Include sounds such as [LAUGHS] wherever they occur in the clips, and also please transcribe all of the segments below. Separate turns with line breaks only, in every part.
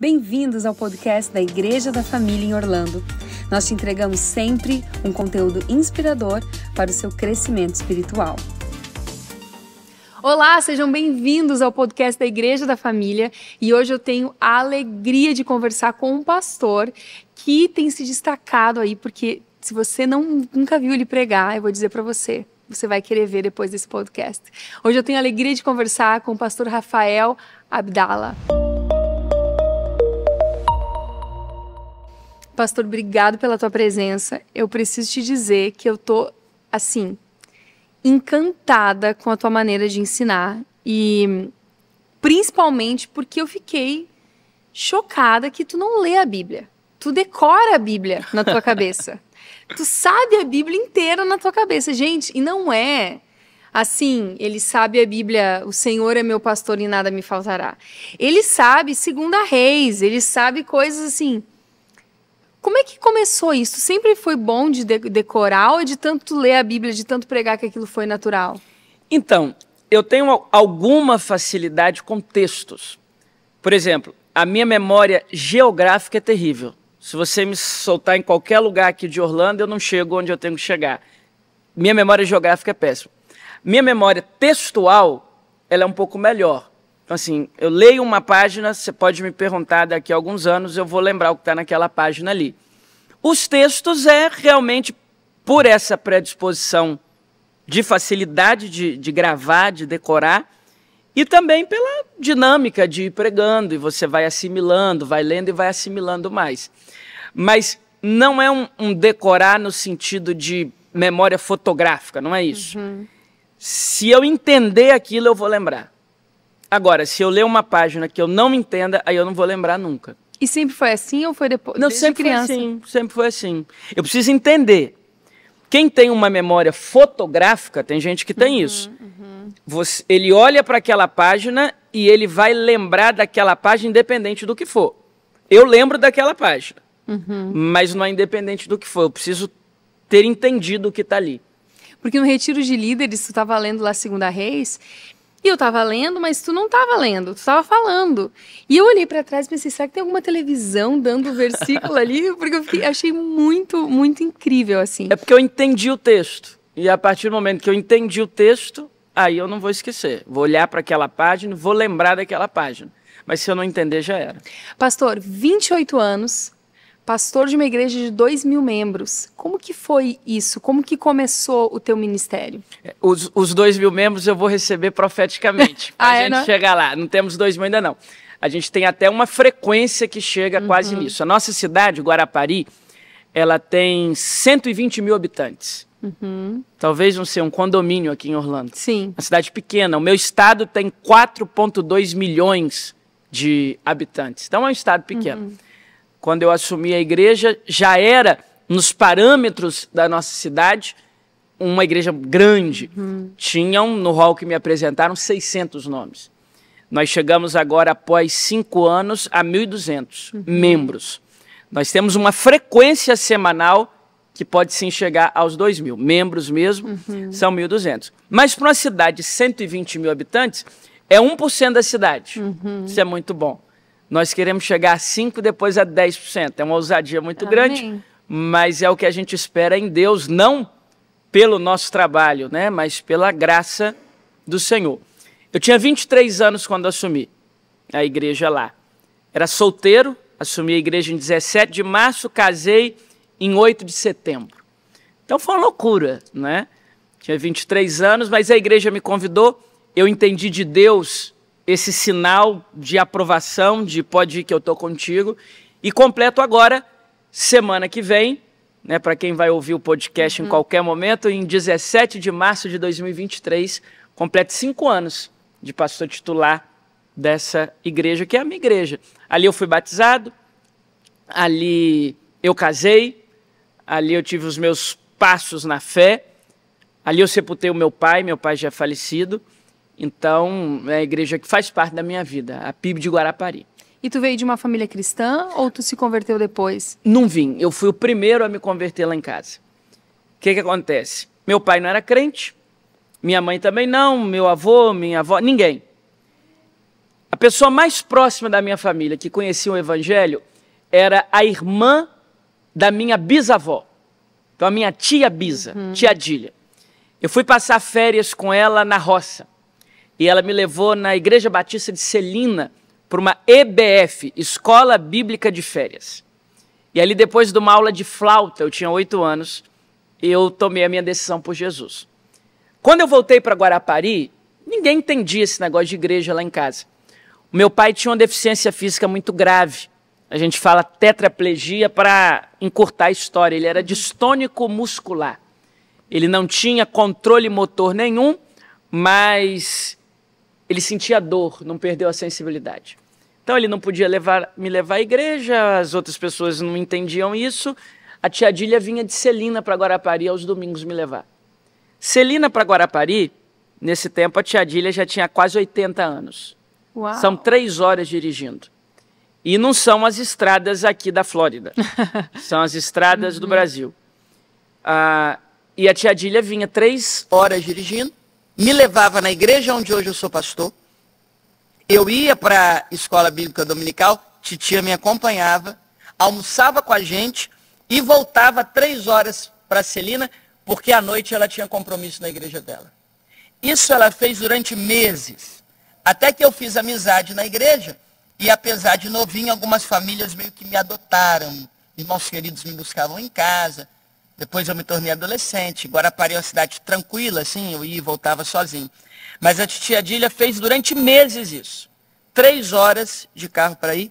Bem-vindos ao podcast da Igreja da Família em Orlando. Nós te entregamos sempre um conteúdo inspirador para o seu crescimento espiritual. Olá, sejam bem-vindos ao podcast da Igreja da Família e hoje eu tenho a alegria de conversar com um pastor que tem se destacado aí, porque se você não, nunca viu ele pregar, eu vou dizer para você, você vai querer ver depois desse podcast. Hoje eu tenho a alegria de conversar com o pastor Rafael Abdala. Pastor, obrigado pela tua presença. Eu preciso te dizer que eu tô assim encantada com a tua maneira de ensinar e principalmente porque eu fiquei chocada que tu não lê a Bíblia. Tu decora a Bíblia na tua cabeça. [LAUGHS] tu sabe a Bíblia inteira na tua cabeça, gente, e não é Assim, ele sabe a Bíblia, o Senhor é meu pastor e nada me faltará. Ele sabe segunda reis, ele sabe coisas assim como é que começou isso? Sempre foi bom de decorar ou de tanto ler a Bíblia, de tanto pregar que aquilo foi natural?
Então, eu tenho alguma facilidade com textos. Por exemplo, a minha memória geográfica é terrível. Se você me soltar em qualquer lugar aqui de Orlando, eu não chego onde eu tenho que chegar. Minha memória geográfica é péssima. Minha memória textual, ela é um pouco melhor. Então, assim, eu leio uma página, você pode me perguntar daqui a alguns anos, eu vou lembrar o que está naquela página ali. Os textos é realmente por essa predisposição de facilidade de, de gravar, de decorar, e também pela dinâmica de ir pregando, e você vai assimilando, vai lendo e vai assimilando mais. Mas não é um, um decorar no sentido de memória fotográfica, não é isso. Uhum. Se eu entender aquilo, eu vou lembrar. Agora, se eu ler uma página que eu não me entenda, aí eu não vou lembrar nunca.
E sempre foi assim ou foi depois? Não, Desde sempre criança? foi assim.
Sempre foi assim. Eu preciso entender. Quem tem uma memória fotográfica, tem gente que tem uhum, isso. Uhum. Você, ele olha para aquela página e ele vai lembrar daquela página independente do que for. Eu lembro daquela página, uhum. mas não é independente do que for. Eu preciso ter entendido o que está ali.
Porque no Retiro de Líderes, tu estava lendo lá Segunda Reis, e eu tava lendo, mas tu não tava lendo, tu tava falando. E eu olhei para trás e pensei, será que tem alguma televisão dando o versículo ali? [LAUGHS] Porque eu fiquei, achei muito, muito incrível,
assim. É porque eu entendi o texto. E a partir do momento que eu entendi o texto, aí eu não vou esquecer. Vou olhar para aquela página, vou lembrar daquela página. Mas se eu não entender, já era.
Pastor, 28 anos, pastor de uma igreja de dois mil membros. Como que foi isso? Como que começou o teu ministério?
É, os, os dois mil membros eu vou receber profeticamente, para [LAUGHS] a ah, é, gente é, chegar lá. Não temos dois mil ainda não. A gente tem até uma frequência que chega uhum. quase nisso. A nossa cidade, Guarapari, ela tem 120 mil habitantes. Uhum. Talvez não seja um condomínio aqui em Orlando. Sim. Uma cidade pequena. O meu estado tem 4,2 milhões de habitantes. Então é um estado pequeno. Uhum quando eu assumi a igreja, já era, nos parâmetros da nossa cidade, uma igreja grande. Uhum. Tinham, no hall que me apresentaram, 600 nomes. Nós chegamos agora, após cinco anos, a 1.200 uhum. membros. Nós temos uma frequência semanal que pode sim chegar aos 2 mil. Membros mesmo uhum. são 1.200. Mas para uma cidade de 120 mil habitantes, é 1% da cidade. Uhum. Isso é muito bom. Nós queremos chegar a 5%, depois a 10%. É uma ousadia muito Amém. grande, mas é o que a gente espera em Deus, não pelo nosso trabalho, né? mas pela graça do Senhor. Eu tinha 23 anos quando assumi a igreja lá. Era solteiro, assumi a igreja em 17 de março, casei em 8 de setembro. Então foi uma loucura, né? Tinha 23 anos, mas a igreja me convidou, eu entendi de Deus esse sinal de aprovação, de pode ir que eu estou contigo. E completo agora, semana que vem, né, para quem vai ouvir o podcast uhum. em qualquer momento, em 17 de março de 2023, completo cinco anos de pastor titular dessa igreja, que é a minha igreja. Ali eu fui batizado, ali eu casei, ali eu tive os meus passos na fé, ali eu sepultei o meu pai, meu pai já é falecido. Então, é a igreja que faz parte da minha vida, a PIB de Guarapari.
E tu veio de uma família cristã ou tu se converteu depois?
Não vim. Eu fui o primeiro a me converter lá em casa. O que, que acontece? Meu pai não era crente, minha mãe também não, meu avô, minha avó, ninguém. A pessoa mais próxima da minha família que conhecia o evangelho era a irmã da minha bisavó. Então, a minha tia Bisa, uhum. tia Adília. Eu fui passar férias com ela na roça e ela me levou na Igreja Batista de Celina para uma EBF, Escola Bíblica de Férias. E ali, depois de uma aula de flauta, eu tinha oito anos, eu tomei a minha decisão por Jesus. Quando eu voltei para Guarapari, ninguém entendia esse negócio de igreja lá em casa. O meu pai tinha uma deficiência física muito grave. A gente fala tetraplegia para encurtar a história. Ele era distônico muscular. Ele não tinha controle motor nenhum, mas ele sentia dor, não perdeu a sensibilidade. Então ele não podia levar, me levar à igreja, as outras pessoas não entendiam isso. A tia Dília vinha de Celina para Guarapari aos domingos me levar. Celina para Guarapari, nesse tempo a tia Dília já tinha quase 80 anos. Uau. São três horas dirigindo. E não são as estradas aqui da Flórida, [LAUGHS] são as estradas uhum. do Brasil. Ah, e a tia Dília vinha três horas dirigindo me levava na igreja onde hoje eu sou pastor. Eu ia para a escola bíblica dominical, titia me acompanhava, almoçava com a gente e voltava três horas para Celina, porque à noite ela tinha compromisso na igreja dela. Isso ela fez durante meses, até que eu fiz amizade na igreja, e apesar de novinho, algumas famílias meio que me adotaram. Irmãos queridos me buscavam em casa, depois eu me tornei adolescente. Guarapari é uma cidade tranquila, assim, eu ia e voltava sozinho. Mas a titia Adilha fez durante meses isso. Três horas de carro para ir,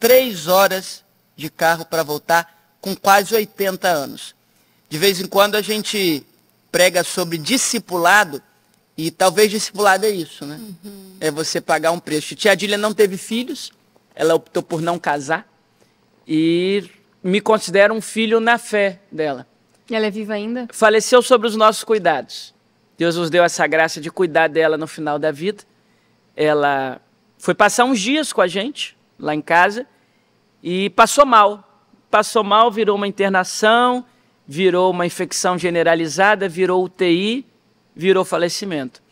três horas de carro para voltar, com quase 80 anos. De vez em quando a gente prega sobre discipulado, e talvez discipulado é isso, né? Uhum. É você pagar um preço. Tia Adília não teve filhos, ela optou por não casar, e me considero um filho na fé dela.
Ela é viva ainda?
Faleceu sobre os nossos cuidados. Deus nos deu essa graça de cuidar dela no final da vida. Ela foi passar uns dias com a gente lá em casa e passou mal. Passou mal, virou uma internação, virou uma infecção generalizada, virou UTI, virou falecimento.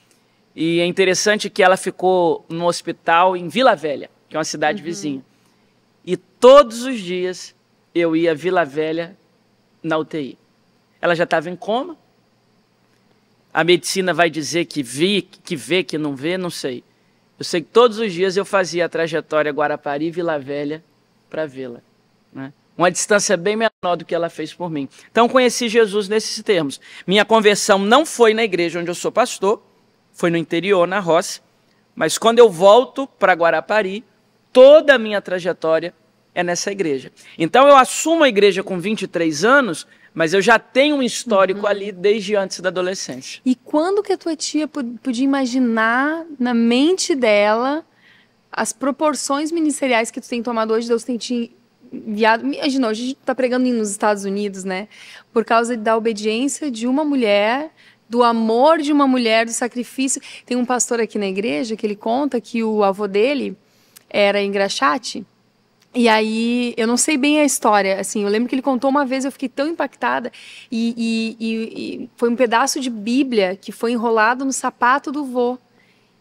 E é interessante que ela ficou no hospital em Vila Velha, que é uma cidade uhum. vizinha. E todos os dias eu ia a Vila Velha na UTI. Ela já estava em coma. A medicina vai dizer que vi, que vê, que não vê, não sei. Eu sei que todos os dias eu fazia a trajetória Guarapari-Vila Velha para vê-la. Né? Uma distância bem menor do que ela fez por mim. Então conheci Jesus nesses termos. Minha conversão não foi na igreja onde eu sou pastor, foi no interior, na roça. Mas quando eu volto para Guarapari, toda a minha trajetória é nessa igreja. Então eu assumo a igreja com 23 anos, mas eu já tenho um histórico uhum. ali desde antes da adolescência.
E quando que a tua tia podia imaginar na mente dela as proporções ministeriais que tu tem tomado hoje, Deus tem te enviado. Imagina, hoje a gente tá pregando nos Estados Unidos, né? Por causa da obediência de uma mulher do amor de uma mulher, do sacrifício. Tem um pastor aqui na igreja que ele conta que o avô dele era engraxate e aí, eu não sei bem a história, assim, eu lembro que ele contou uma vez, eu fiquei tão impactada, e, e, e, e foi um pedaço de Bíblia que foi enrolado no sapato do vô.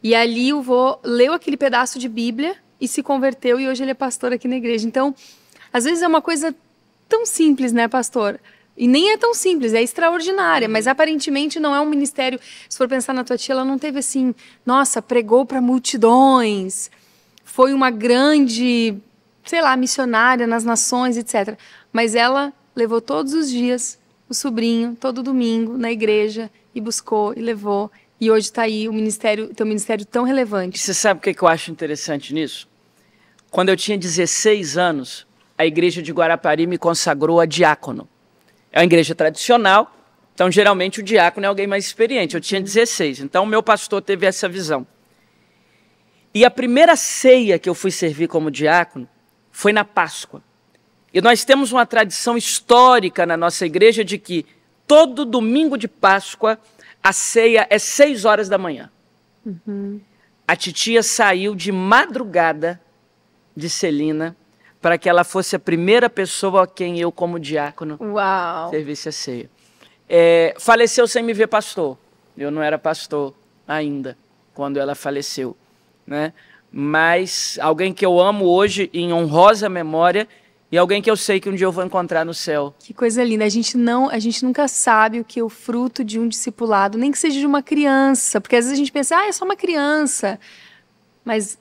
E ali o vô leu aquele pedaço de Bíblia e se converteu, e hoje ele é pastor aqui na igreja. Então, às vezes é uma coisa tão simples, né, pastor? E nem é tão simples, é extraordinária, mas aparentemente não é um ministério. Se for pensar na tua tia, ela não teve assim, nossa, pregou para multidões, foi uma grande sei lá, missionária nas nações, etc. Mas ela levou todos os dias o sobrinho, todo domingo, na igreja, e buscou, e levou. E hoje está aí o ministério, teu ministério tão relevante.
E você sabe o que eu acho interessante nisso? Quando eu tinha 16 anos, a igreja de Guarapari me consagrou a diácono. É uma igreja tradicional, então geralmente o diácono é alguém mais experiente. Eu tinha 16, uhum. então o meu pastor teve essa visão. E a primeira ceia que eu fui servir como diácono, foi na Páscoa. E nós temos uma tradição histórica na nossa igreja de que todo domingo de Páscoa a ceia é seis horas da manhã. Uhum. A titia saiu de madrugada de Celina para que ela fosse a primeira pessoa a quem eu, como diácono,
Uau.
servisse a ceia. É, faleceu sem me ver pastor. Eu não era pastor ainda quando ela faleceu. Né? mas alguém que eu amo hoje em honrosa memória e alguém que eu sei que um dia eu vou encontrar no céu.
Que coisa linda. A gente não, a gente nunca sabe o que é o fruto de um discipulado, nem que seja de uma criança, porque às vezes a gente pensa, ah, é só uma criança. Mas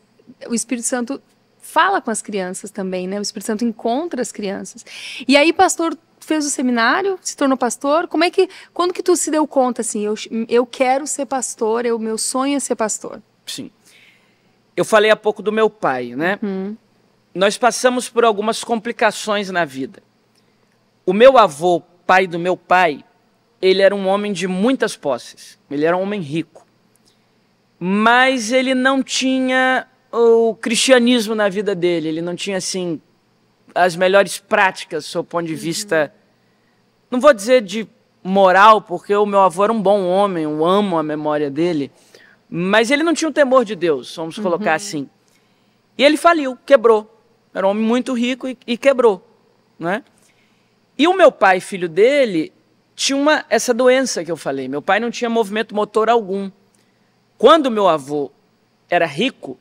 o Espírito Santo fala com as crianças também, né? O Espírito Santo encontra as crianças. E aí, pastor, fez o seminário, se tornou pastor. Como é que, quando que tu se deu conta assim, eu, eu quero ser pastor, é o meu sonho é ser pastor?
Sim. Eu falei há pouco do meu pai, né? Uhum. Nós passamos por algumas complicações na vida. O meu avô, pai do meu pai, ele era um homem de muitas posses. Ele era um homem rico. Mas ele não tinha o cristianismo na vida dele. Ele não tinha, assim, as melhores práticas, do ponto de vista. Não vou dizer de moral, porque o meu avô era um bom homem, eu amo a memória dele. Mas ele não tinha o um temor de Deus, vamos uhum. colocar uhum. assim. E ele faliu, quebrou. Era um homem muito rico e, e quebrou. Né? E o meu pai, filho dele, tinha uma, essa doença que eu falei. Meu pai não tinha movimento motor algum. Quando meu avô era rico,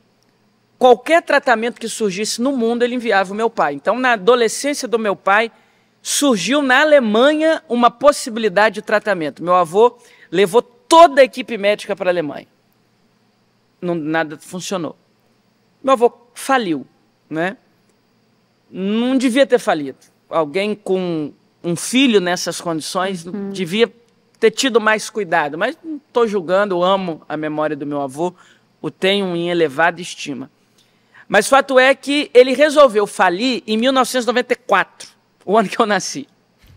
qualquer tratamento que surgisse no mundo, ele enviava o meu pai. Então, na adolescência do meu pai, surgiu na Alemanha uma possibilidade de tratamento. Meu avô levou toda a equipe médica para a Alemanha não, nada funcionou. Meu avô faliu, né? Não devia ter falido. Alguém com um filho nessas condições uhum. devia ter tido mais cuidado, mas não estou julgando, amo a memória do meu avô, o tenho em elevada estima. Mas fato é que ele resolveu falir em 1994, o ano que eu nasci.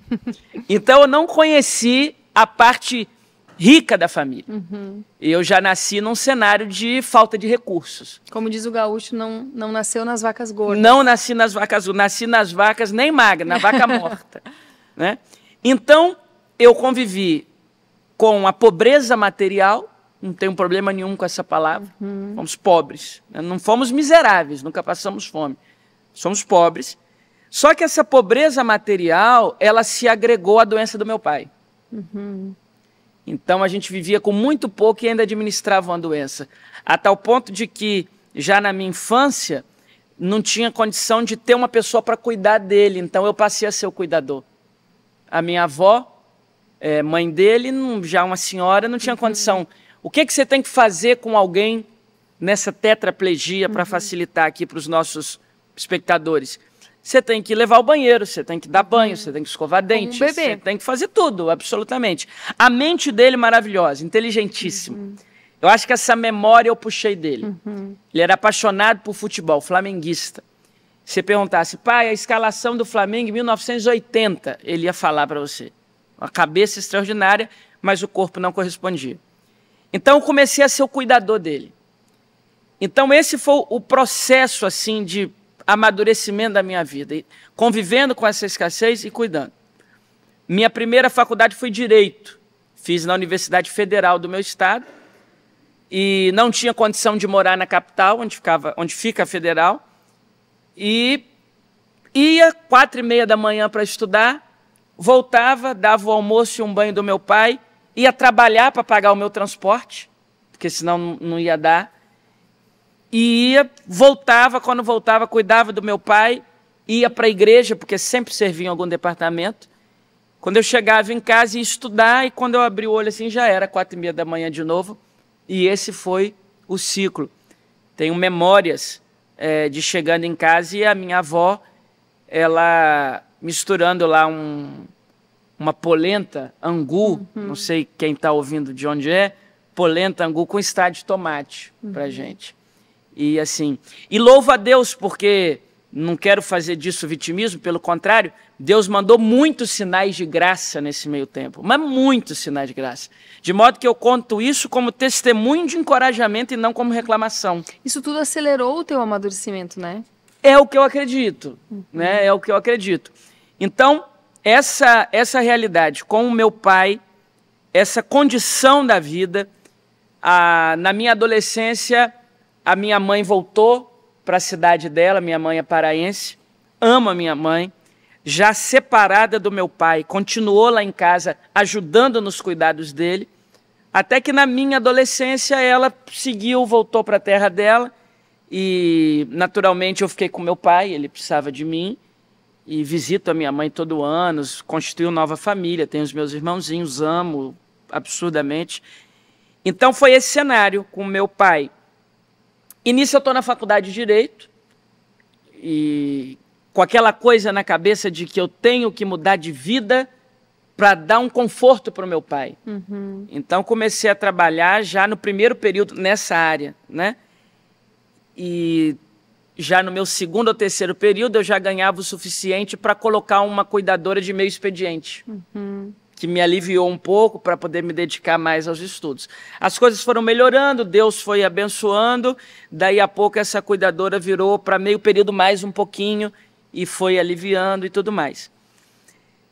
[LAUGHS] Então eu não conheci a parte rica da família. Uhum. Eu já nasci num cenário de falta de recursos.
Como diz o gaúcho, não, não nasceu nas vacas gordas. Não
nasci nas vacas gordas, nasci nas vacas nem magra, na vaca [LAUGHS] morta. né? Então, eu convivi com a pobreza material, não tenho problema nenhum com essa palavra, uhum. fomos pobres, né? não fomos miseráveis, nunca passamos fome, somos pobres. Só que essa pobreza material, ela se agregou à doença do meu pai. Uhum. Então a gente vivia com muito pouco e ainda administrava uma doença. A tal ponto de que, já na minha infância, não tinha condição de ter uma pessoa para cuidar dele. Então eu passei a ser o cuidador. A minha avó, é, mãe dele, já uma senhora, não tinha uhum. condição. O que, que você tem que fazer com alguém nessa tetraplegia uhum. para facilitar aqui para os nossos espectadores? Você tem que levar ao banheiro, você tem que dar banho, uhum. você tem que escovar dentes, você um tem que fazer tudo, absolutamente. A mente dele é maravilhosa, inteligentíssima. Uhum. Eu acho que essa memória eu puxei dele. Uhum. Ele era apaixonado por futebol, flamenguista. Se perguntasse, pai, a escalação do Flamengo em 1980, ele ia falar para você. Uma cabeça extraordinária, mas o corpo não correspondia. Então eu comecei a ser o cuidador dele. Então esse foi o processo assim de amadurecimento da minha vida, convivendo com essa escassez e cuidando. Minha primeira faculdade foi Direito. Fiz na Universidade Federal do meu estado e não tinha condição de morar na capital, onde, ficava, onde fica a Federal. E ia quatro e meia da manhã para estudar, voltava, dava o almoço e um banho do meu pai, ia trabalhar para pagar o meu transporte, porque senão não ia dar e ia, voltava, quando voltava, cuidava do meu pai, ia para a igreja, porque sempre servia em algum departamento. Quando eu chegava em casa, ia estudar, e quando eu abri o olho assim, já era quatro e meia da manhã de novo, e esse foi o ciclo. Tenho memórias é, de chegando em casa e a minha avó, ela misturando lá um, uma polenta, angu, uhum. não sei quem está ouvindo de onde é, polenta, angu com estádio de tomate uhum. para gente. E assim, e louvo a Deus porque não quero fazer disso vitimismo, pelo contrário, Deus mandou muitos sinais de graça nesse meio tempo, mas muitos sinais de graça. De modo que eu conto isso como testemunho de encorajamento e não como reclamação.
Isso tudo acelerou o teu amadurecimento, né?
É o que eu acredito, uhum. né? É o que eu acredito. Então, essa essa realidade com o meu pai, essa condição da vida, a, na minha adolescência, a minha mãe voltou para a cidade dela, minha mãe é paraense, ama minha mãe, já separada do meu pai, continuou lá em casa ajudando nos cuidados dele, até que na minha adolescência ela seguiu, voltou para a terra dela e naturalmente eu fiquei com meu pai, ele precisava de mim e visito a minha mãe todo ano, constituiu nova família, tenho os meus irmãozinhos, amo absurdamente. Então foi esse cenário com meu pai Início eu estou na faculdade de Direito e com aquela coisa na cabeça de que eu tenho que mudar de vida para dar um conforto para o meu pai. Uhum. Então comecei a trabalhar já no primeiro período nessa área, né? E já no meu segundo ou terceiro período eu já ganhava o suficiente para colocar uma cuidadora de meio expediente. Uhum que me aliviou um pouco para poder me dedicar mais aos estudos. As coisas foram melhorando, Deus foi abençoando, daí a pouco essa cuidadora virou para meio período mais um pouquinho e foi aliviando e tudo mais.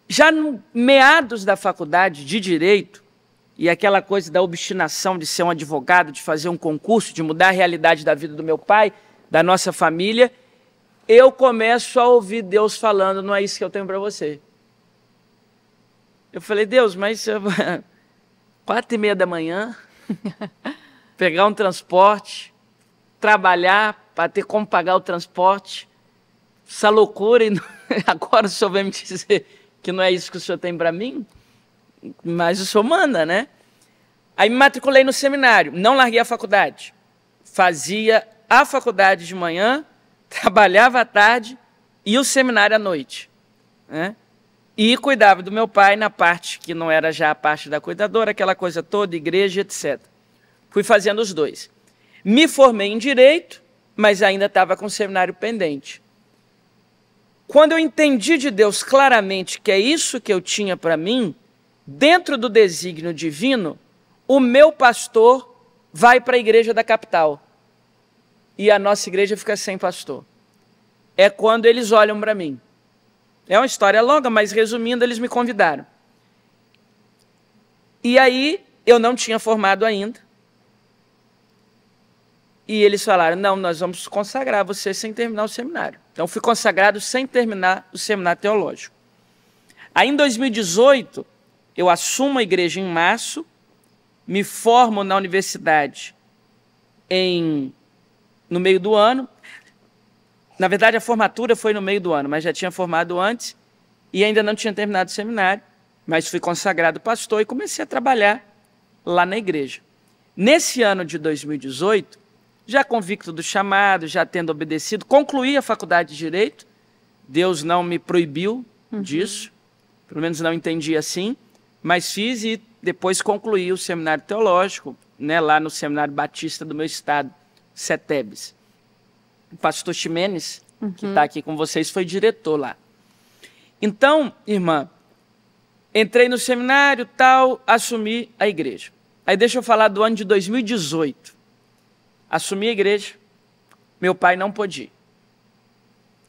Já no meados da faculdade de direito, e aquela coisa da obstinação de ser um advogado, de fazer um concurso, de mudar a realidade da vida do meu pai, da nossa família, eu começo a ouvir Deus falando: não é isso que eu tenho para você. Eu falei, Deus, mas [LAUGHS] quatro e meia da manhã, [LAUGHS] pegar um transporte, trabalhar para ter como pagar o transporte, essa loucura, e não... [LAUGHS] agora o senhor vem me dizer que não é isso que o senhor tem para mim, mas o senhor manda, né? Aí me matriculei no seminário, não larguei a faculdade. Fazia a faculdade de manhã, trabalhava à tarde e o seminário à noite. Né? E cuidava do meu pai na parte que não era já a parte da cuidadora, aquela coisa toda, igreja, etc. Fui fazendo os dois. Me formei em direito, mas ainda estava com o seminário pendente. Quando eu entendi de Deus claramente que é isso que eu tinha para mim, dentro do desígnio divino, o meu pastor vai para a igreja da capital. E a nossa igreja fica sem pastor. É quando eles olham para mim. É uma história longa, mas resumindo, eles me convidaram. E aí eu não tinha formado ainda. E eles falaram: não, nós vamos consagrar você sem terminar o seminário. Então fui consagrado sem terminar o seminário teológico. Aí em 2018, eu assumo a igreja em março, me formo na universidade em no meio do ano, na verdade, a formatura foi no meio do ano, mas já tinha formado antes e ainda não tinha terminado o seminário, mas fui consagrado pastor e comecei a trabalhar lá na igreja. Nesse ano de 2018, já convicto do chamado, já tendo obedecido, concluí a faculdade de Direito. Deus não me proibiu uhum. disso, pelo menos não entendi assim, mas fiz e depois concluí o seminário teológico, né, lá no Seminário Batista do meu estado, Setebes o pastor Ximenes, uhum. que está aqui com vocês, foi diretor lá. Então, irmã, entrei no seminário, tal, assumi a igreja. Aí deixa eu falar do ano de 2018. Assumi a igreja, meu pai não podia.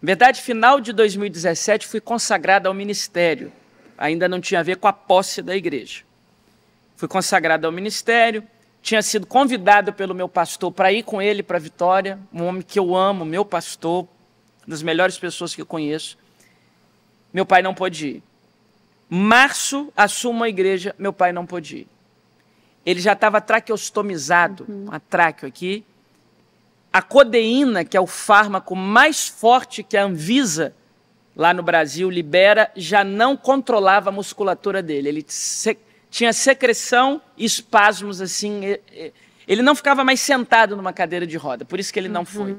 Na verdade, final de 2017 fui consagrado ao ministério. Ainda não tinha a ver com a posse da igreja. Fui consagrado ao ministério, tinha sido convidada pelo meu pastor para ir com ele para Vitória, um homem que eu amo, meu pastor, uma das melhores pessoas que eu conheço. Meu pai não pôde ir. Março assumo a igreja, meu pai não pôde ir. Ele já estava traqueostomizado, uhum. a aqui. A codeína, que é o fármaco mais forte que a Anvisa lá no Brasil libera, já não controlava a musculatura dele. Ele se tinha secreção e espasmos assim. Ele não ficava mais sentado numa cadeira de roda, por isso que ele não uhum. foi.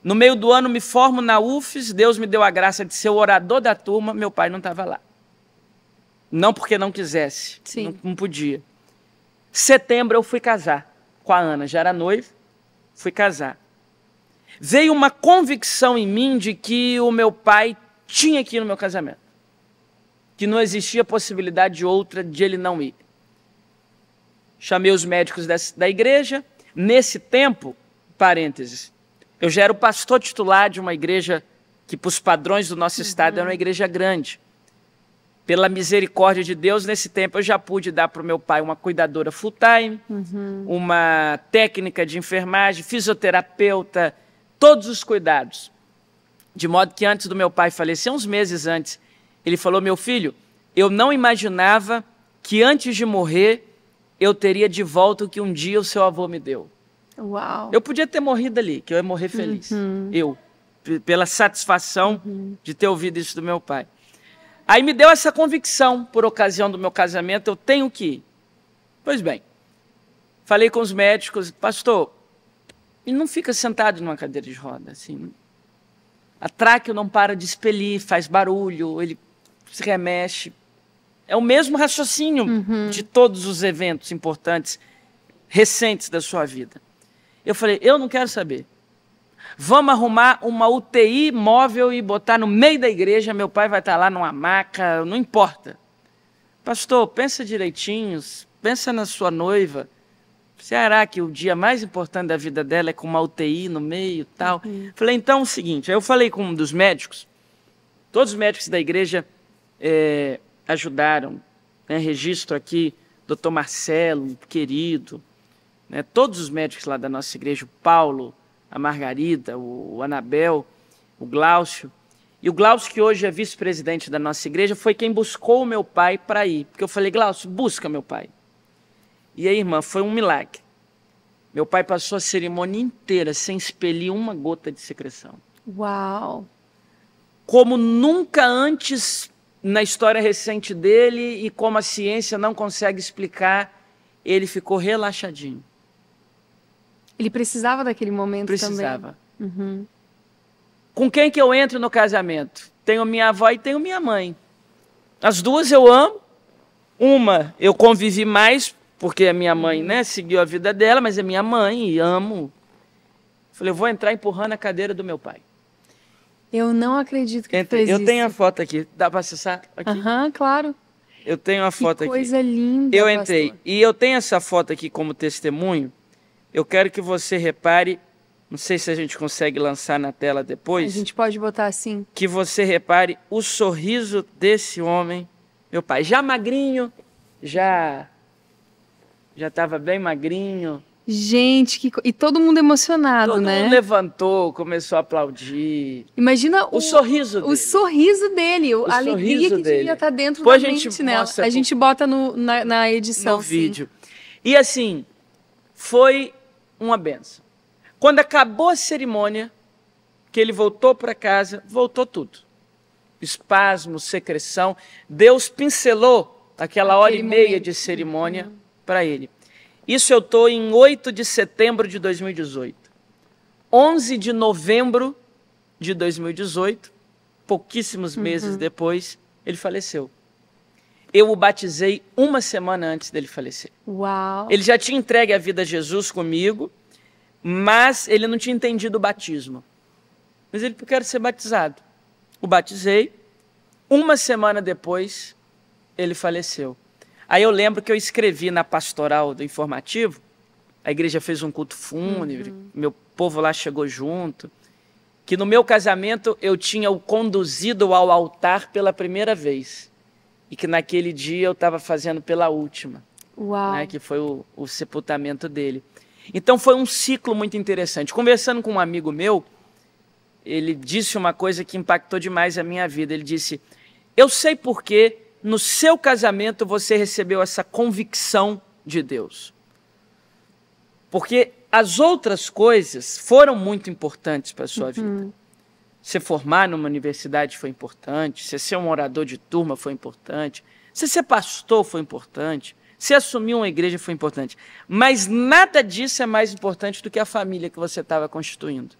No meio do ano me formo na UFES, Deus me deu a graça de ser o orador da turma, meu pai não estava lá. Não porque não quisesse, não, não, podia. Setembro eu fui casar com a Ana, já era noiva, fui casar. Veio uma convicção em mim de que o meu pai tinha que ir no meu casamento que não existia possibilidade de outra de ele não ir. Chamei os médicos da igreja. Nesse tempo, parênteses, eu já era o pastor titular de uma igreja que, para os padrões do nosso estado, uhum. era uma uhum. igreja grande. Pela misericórdia de Deus, nesse tempo eu já pude dar para o meu pai uma cuidadora full-time, uhum. uma técnica de enfermagem, fisioterapeuta, todos os cuidados. De modo que antes do meu pai falecer, uns meses antes, ele falou: Meu filho, eu não imaginava que antes de morrer eu teria de volta o que um dia o seu avô me deu.
Uau. Eu
podia ter morrido ali, que eu ia morrer feliz. Uhum. Eu, pela satisfação uhum. de ter ouvido isso do meu pai. Aí me deu essa convicção por ocasião do meu casamento, eu tenho que ir. Pois bem, falei com os médicos, pastor, ele não fica sentado numa cadeira de roda, assim. A tráqueo não para de expelir, faz barulho, ele se remexe. É o mesmo raciocínio uhum. de todos os eventos importantes recentes da sua vida. Eu falei, eu não quero saber. Vamos arrumar uma UTI móvel e botar no meio da igreja. Meu pai vai estar tá lá numa maca, não importa. Pastor, pensa direitinho, pensa na sua noiva. Será que o dia mais importante da vida dela é com uma UTI no meio tal? Uhum. Falei, então é o seguinte, aí eu falei com um dos médicos, todos os médicos da igreja é, ajudaram. Né? Registro aqui, doutor Marcelo, querido, né? todos os médicos lá da nossa igreja, o Paulo, a Margarida, o, o Anabel, o Glaucio. E o Glaucio, que hoje é vice-presidente da nossa igreja, foi quem buscou o meu pai para ir. Porque eu falei, Glaucio, busca meu pai. E aí, irmã, foi um milagre. Meu pai passou a cerimônia inteira sem expelir uma gota de secreção.
Uau!
Como nunca antes na história recente dele e como a ciência não consegue explicar, ele ficou relaxadinho.
Ele precisava daquele momento precisava. também. Precisava. Uhum.
Com quem que eu entro no casamento? Tenho minha avó e tenho minha mãe. As duas eu amo. Uma eu convivi mais porque a minha mãe, né, seguiu a vida dela, mas é minha mãe e amo. Falei, eu vou entrar empurrando a cadeira do meu pai.
Eu não acredito que Entre, fez Eu isso. tenho a
foto aqui. Dá para acessar?
Aham, uh claro.
Eu tenho a foto aqui. Que coisa
linda, Eu
entrei. Pastor. E eu tenho essa foto aqui como testemunho. Eu quero que você repare não sei se a gente consegue lançar na tela depois. A
gente pode botar assim.
Que você repare o sorriso desse homem, meu pai, já magrinho,
já
já estava bem magrinho,
Gente, que... Co... e todo mundo emocionado, todo né? Todo mundo
levantou, começou a aplaudir.
Imagina o, o sorriso dele. O sorriso dele, o a alegria que dele. devia tá estar dentro Depois da a gente nela. né? a gente bota no, na, na edição. No sim.
vídeo. E assim, foi uma benção. Quando acabou a cerimônia, que ele voltou para casa, voltou tudo. Espasmo, secreção. Deus pincelou aquela Aquele hora e meia momento. de cerimônia uhum. para ele. Isso eu estou em 8 de setembro de 2018. 11 de novembro de 2018, pouquíssimos uhum. meses uhum. depois, ele faleceu. Eu o batizei uma semana antes dele falecer. Uau! Ele já tinha entregue a vida a Jesus comigo, mas ele não tinha entendido o batismo. Mas ele quer ser batizado. O batizei. Uma semana depois, ele faleceu. Aí eu lembro que eu escrevi na pastoral do informativo, a igreja fez um culto fúnebre, uhum. meu povo lá chegou junto, que no meu casamento eu tinha o conduzido ao altar pela primeira vez e que naquele dia eu estava fazendo pela última,
Uau. Né, que
foi o, o sepultamento dele. Então foi um ciclo muito interessante. Conversando com um amigo meu, ele disse uma coisa que impactou demais a minha vida. Ele disse: Eu sei por que no seu casamento você recebeu essa convicção de Deus. Porque as outras coisas foram muito importantes para a sua uhum. vida. Se formar numa universidade foi importante, você ser um orador de turma foi importante, você ser pastor foi importante, se assumir uma igreja foi importante. Mas nada disso é mais importante do que a família que você estava constituindo.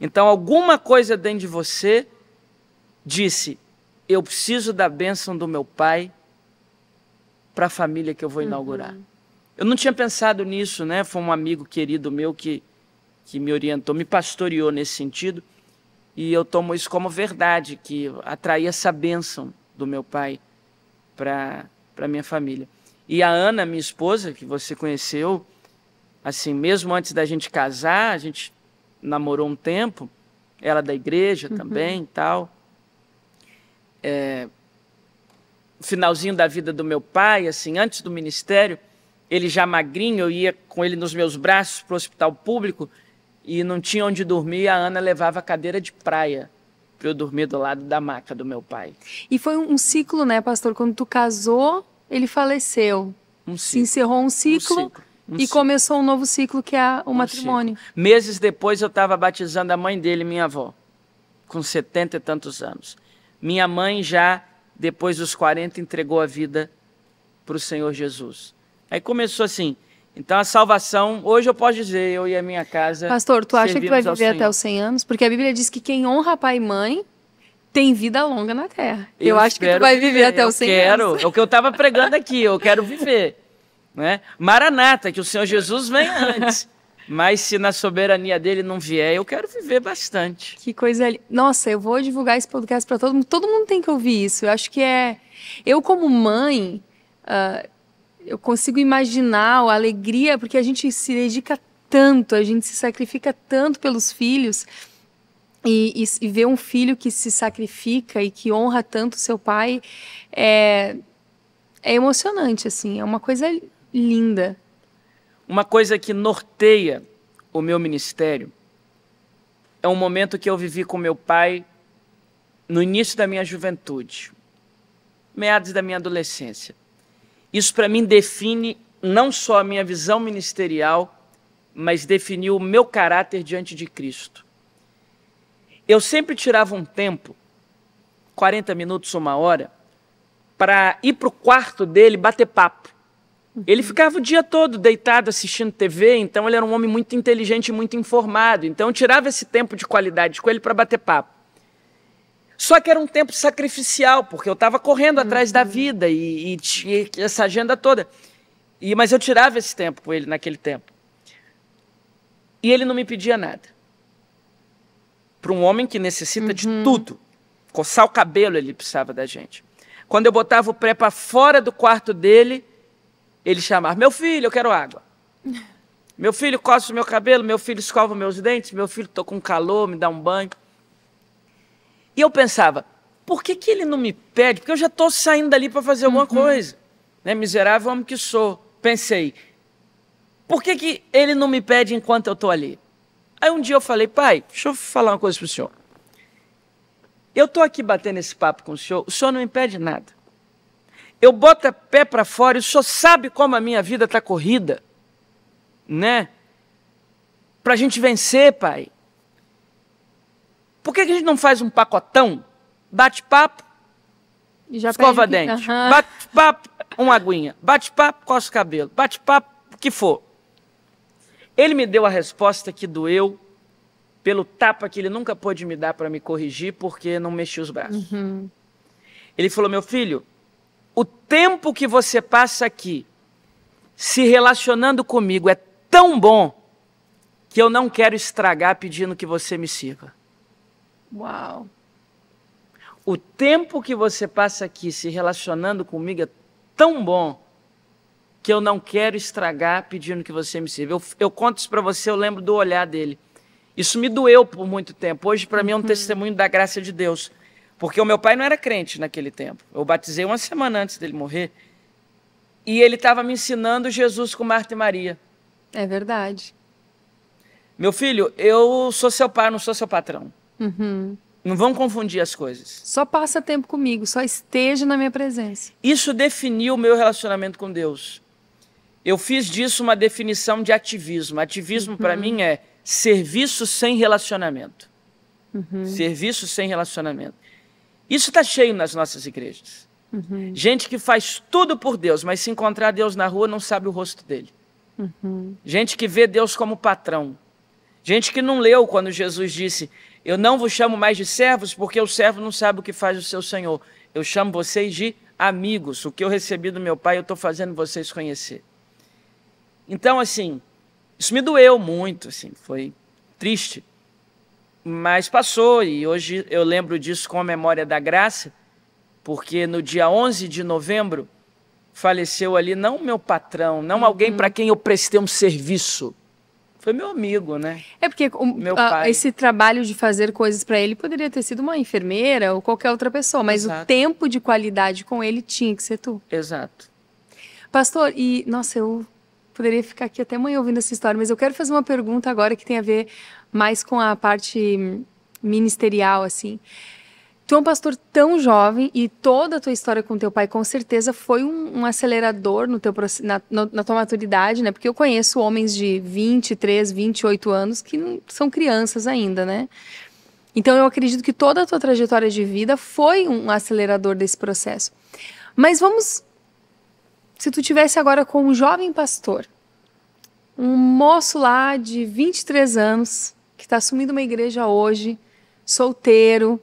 Então, alguma coisa dentro de você disse: eu preciso da bênção do meu pai para a família que eu vou inaugurar. Uhum. Eu não tinha pensado nisso, né? Foi um amigo querido meu que, que me orientou, me pastoreou nesse sentido. E eu tomo isso como verdade, que atraí essa bênção do meu pai para a minha família. E a Ana, minha esposa, que você conheceu, assim, mesmo antes da gente casar, a gente namorou um tempo, ela da igreja uhum. também e tal é, finalzinho da vida do meu pai, assim, antes do ministério, ele já magrinho, eu ia com ele nos meus braços para o hospital público e não tinha onde dormir, a Ana levava a cadeira de praia para eu dormir do lado da
maca do meu pai. E foi um ciclo, né, pastor? Quando tu casou, ele faleceu. Um Se encerrou um ciclo. Um ciclo. Um e ciclo. começou um novo ciclo que é o um matrimônio. Ciclo.
Meses depois eu estava batizando a mãe dele, minha avó, com setenta e tantos anos. Minha mãe já, depois dos 40, entregou a vida para o Senhor Jesus. Aí começou assim. Então a salvação, hoje eu posso dizer, eu e a minha casa. Pastor, tu acha que tu vai viver até os
100 anos? Porque a Bíblia diz que quem honra pai e mãe tem vida longa na terra. Eu, eu acho
que tu vai viver até os 100 quero, anos. É o que eu estava pregando aqui, eu quero viver. Né? Maranata, que o Senhor Jesus vem antes. Mas se na soberania dele não vier, eu quero viver bastante.
Que coisa. Nossa, eu vou divulgar esse podcast para todo mundo. Todo mundo tem que ouvir isso. Eu acho que é. Eu, como mãe, uh, eu consigo imaginar a alegria, porque a gente se dedica tanto, a gente se sacrifica tanto pelos filhos. E, e, e ver um filho que se sacrifica e que honra tanto seu pai é, é emocionante, assim. É uma coisa linda.
Uma coisa que norteia o meu ministério é um momento que eu vivi com meu pai no início da minha juventude, meados da minha adolescência. Isso para mim define não só a minha visão ministerial, mas definiu o meu caráter diante de Cristo. Eu sempre tirava um tempo, 40 minutos, uma hora, para ir para o quarto dele bater papo. Ele ficava o dia todo deitado assistindo TV, então ele era um homem muito inteligente e muito informado. Então eu tirava esse tempo de qualidade com ele para bater papo. Só que era um tempo sacrificial, porque eu estava correndo atrás da uhum. vida e, e, essa agenda toda. E, mas eu tirava esse tempo com ele naquele tempo. E ele não me pedia nada. Para um homem que necessita uhum. de tudo, coçar o cabelo ele precisava da gente. Quando eu botava o pré para fora do quarto dele, ele chamar: Meu filho, eu quero água. [LAUGHS] Meu filho coça o meu cabelo, meu filho escova meus dentes, meu filho estou com calor, me dá um banho. E eu pensava, por que, que ele não me pede? Porque eu já estou saindo dali para fazer alguma uhum. coisa. Né? Miserável homem que sou. Pensei, por que, que ele não me pede enquanto eu estou ali? Aí um dia eu falei, pai, deixa eu falar uma coisa para o senhor. Eu estou aqui batendo esse papo com o senhor, o senhor não me pede nada eu boto pé para fora, e o senhor sabe como a minha vida está corrida, né? Para a gente vencer, pai. Por que, que, a gente não faz um pacotão? Bate-papo, escova dente. Uhum. Bate-papo, uma aguinha. Bate-papo, coça o cabelo. Bate-papo, o que for. Ele me deu a resposta que doeu pelo tapa que ele nunca pôde me dar para me corrigir, porque não mexia os braços. Uhum. Ele falou: Meu filho, o tempo que você passa aqui se relacionando comigo é tão bom que eu não quero estragar pedindo que você me sirva. Uau! O tempo que você passa aqui se relacionando comigo é tão bom que eu não quero estragar pedindo que você me sirva. Eu, eu conto isso para você, eu lembro do olhar dele. Isso me doeu por muito tempo. Hoje, para uhum. mim, é um uhum. testemunho da graça de Deus. Porque o meu pai não era crente naquele tempo. Eu batizei uma semana antes dele morrer. E ele estava me ensinando Jesus com Marta e Maria. É verdade. Meu filho, eu sou seu pai, não sou seu patrão. Uhum. Não vão confundir as coisas.
Só passa tempo comigo, só esteja na minha presença.
Isso definiu o meu relacionamento com Deus. Eu fiz disso uma definição de ativismo. Ativismo, uhum. para mim, é serviço sem relacionamento. Uhum. Serviço sem relacionamento. Isso está cheio nas nossas igrejas. Uhum. Gente que faz tudo por Deus, mas se encontrar Deus na rua não sabe o rosto dele. Uhum. Gente que vê Deus como patrão. Gente que não leu quando Jesus disse: Eu não vos chamo mais de servos, porque o servo não sabe o que faz o seu senhor. Eu chamo vocês de amigos. O que eu recebi do meu pai, eu estou fazendo vocês conhecer. Então, assim, isso me doeu muito, assim, foi triste. Mas passou e hoje eu lembro disso com a memória da graça, porque no dia 11 de novembro faleceu ali não meu patrão, não uhum. alguém para quem eu prestei um serviço. Foi meu amigo, né?
É porque o, meu a, pai. esse trabalho de fazer coisas para ele poderia ter sido uma enfermeira ou qualquer outra pessoa, mas Exato. o tempo de qualidade com ele tinha que ser tu. Exato. Pastor, e nossa, eu poderia ficar aqui até amanhã ouvindo essa história, mas eu quero fazer uma pergunta agora que tem a ver mais com a parte ministerial, assim. Tu é um pastor tão jovem e toda a tua história com teu pai, com certeza, foi um, um acelerador no teu, na, na, tua maturidade, né? Porque eu conheço homens de 23, 28 anos que não, são crianças ainda, né? Então eu acredito que toda a tua trajetória de vida foi um acelerador desse processo. Mas vamos. Se tu tivesse agora com um jovem pastor, um moço lá de 23 anos, que está assumindo uma igreja hoje, solteiro,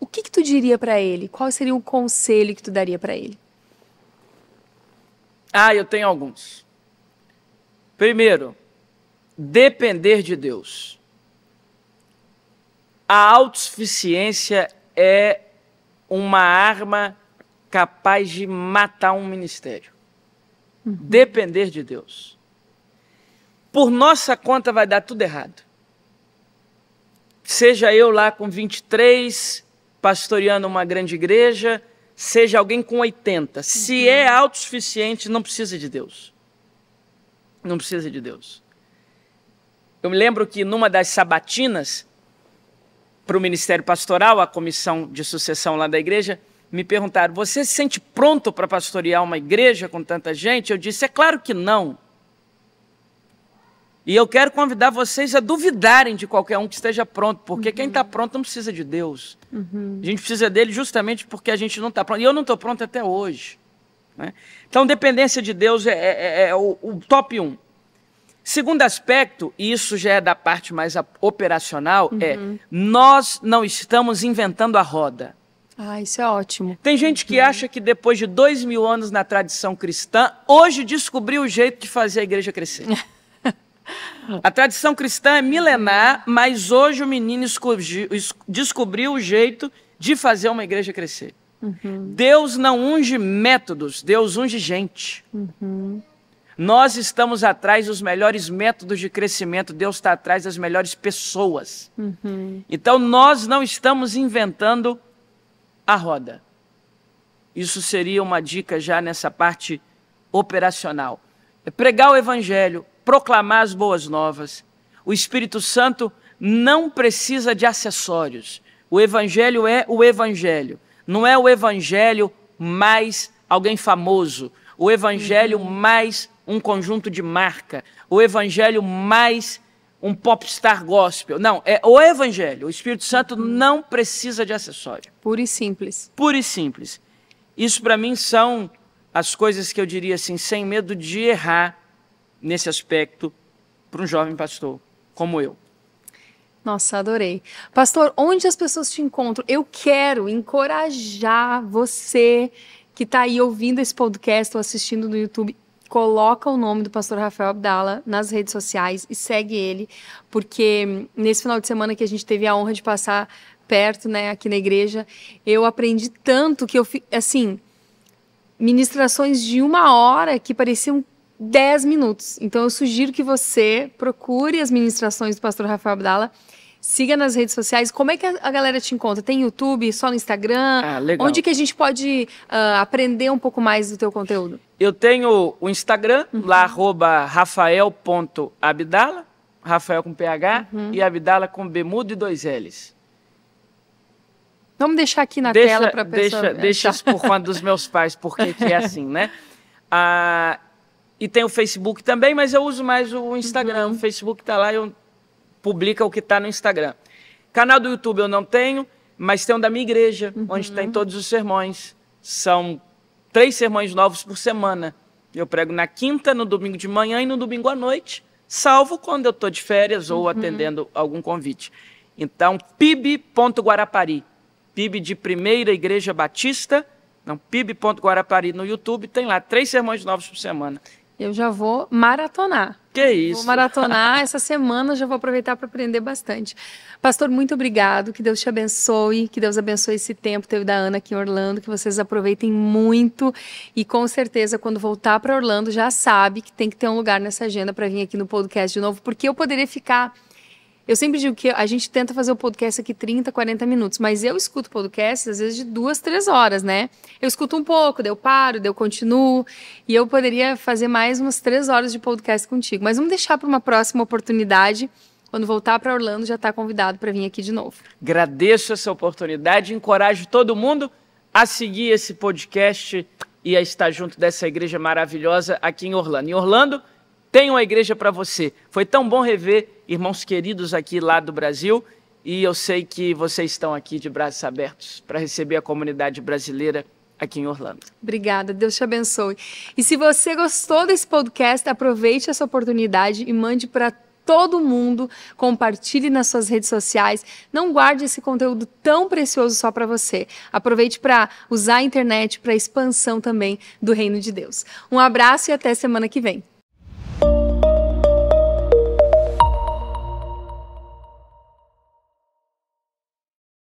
o que, que tu diria para ele? Qual seria o conselho que tu daria para ele?
Ah, eu tenho alguns. Primeiro, depender de Deus. A autossuficiência é uma arma capaz de matar um ministério. Uhum. Depender de Deus. Por nossa conta vai dar tudo errado seja eu lá com 23, pastoreando uma grande igreja, seja alguém com 80. Se uhum. é autossuficiente, não precisa de Deus. Não precisa de Deus. Eu me lembro que numa das sabatinas, para o Ministério Pastoral, a comissão de sucessão lá da igreja, me perguntaram: Você se sente pronto para pastorear uma igreja com tanta gente? Eu disse: É claro que não. E eu quero convidar vocês a duvidarem de qualquer um que esteja pronto, porque tá uhum. quem está pronto não precisa de Deus. Uhum. A gente precisa dele justamente porque a gente não está pronto. E eu não estou pronto até hoje. Né? Então, dependência de Deus é, é, é, é o, o, top 1. Segundo aspecto, e isso já é da parte mais operacional, é uhum. é nós não estamos inventando a roda.
Ah, isso é ótimo.
Tem gente que uhum. acha que depois de dois mil anos na tradição cristã, hoje descobriu o jeito de fazer a igreja crescer. [LAUGHS] A tradição cristã é milenar, mas hoje o menino descobriu o jeito de fazer uma igreja crescer. Uhum. Deus não unge métodos, Deus unge gente. Uhum. Nós estamos atrás dos melhores métodos de crescimento, Deus está atrás das melhores pessoas. Uhum. Então nós não estamos inventando a roda. Isso seria uma dica já nessa parte operacional. É pregar o evangelho, proclamar as boas novas. O Espírito Santo não precisa de acessórios. O Evangelho é o Evangelho. Não é o Evangelho mais alguém famoso. O Evangelho uhum. mais um conjunto de marca. O Evangelho mais um popstar gospel. Não, é o Evangelho. O Espírito Santo uhum. não precisa de acessório. Puro e simples. Puro e simples. Isso para mim são as coisas que eu diria assim, sem medo de errar, nesse aspecto para um jovem pastor como eu.
Nossa, adorei. Pastor, onde as pessoas te encontram? Eu quero encorajar você que está aí ouvindo esse podcast ou assistindo no YouTube. Coloca o nome do pastor Rafael Abdala nas redes sociais e segue ele, porque nesse final de semana que a gente teve a honra de passar perto, né, aqui na igreja, eu aprendi tanto que eu, assim, ministrações de uma hora que pareciam 10 minutos. Então eu sugiro que você procure as ministrações do pastor Rafael Abdala, siga nas redes sociais. Como é que a galera te encontra? Tem YouTube, só no Instagram? Ah, legal. Onde que a gente pode uh, aprender um pouco mais do teu conteúdo?
Eu tenho o Instagram, uhum. lá arroba rafael.abdala, Rafael com PH uhum. e Abdala com Bemudo e dois L's.
Vamos deixar aqui na deixa, tela para a pessoa... Deixa, deixa isso
por [LAUGHS] conta dos meus pais, porque é assim, né? [LAUGHS] Ah, e tem o Facebook também, mas eu uso mais o Instagram. Uhum. O Facebook está lá, eu publica o que está no Instagram. Canal do YouTube eu não tenho, mas tem um da minha igreja, uhum. onde tem todos os sermões. São três sermões novos por semana. Eu prego na quinta, no domingo de manhã e no domingo à noite, salvo quando eu estou de férias uhum. ou atendendo algum convite. Então, pib.guarapari, pib de Primeira Igreja Batista, não, pib.guarapari no YouTube, tem lá três sermões novos por
semana. Eu já vou maratonar. Que isso? Vou maratonar [LAUGHS] essa semana, já vou aproveitar para aprender bastante. Pastor, muito obrigado, que Deus te abençoe, que Deus abençoe esse tempo teu e da Ana aqui em Orlando, que vocês aproveitem muito e com certeza quando voltar para Orlando já sabe que tem que ter um lugar nessa agenda para vir aqui no podcast de novo, porque eu poderia ficar eu sempre digo que a gente tenta fazer o podcast aqui 30, 40 minutos, mas eu escuto podcast às vezes de duas, três horas, né? Eu escuto um pouco, daí eu paro, daí eu continuo. E eu poderia fazer mais umas três horas de podcast contigo. Mas vamos deixar para uma próxima oportunidade. Quando voltar para Orlando, já está convidado para vir aqui de novo.
Agradeço essa oportunidade, encorajo todo mundo a seguir esse podcast e a estar junto dessa igreja maravilhosa aqui em Orlando. Em Orlando, tenho uma igreja para você. Foi tão bom rever irmãos queridos aqui lá do Brasil e eu sei que vocês estão aqui de braços abertos para receber a comunidade brasileira aqui em Orlando.
Obrigada, Deus te abençoe. E se você gostou desse podcast, aproveite essa oportunidade e mande para todo mundo, compartilhe nas suas redes sociais. Não guarde esse conteúdo tão precioso só para você. Aproveite para usar a internet para expansão também do reino de Deus. Um abraço e até semana que vem.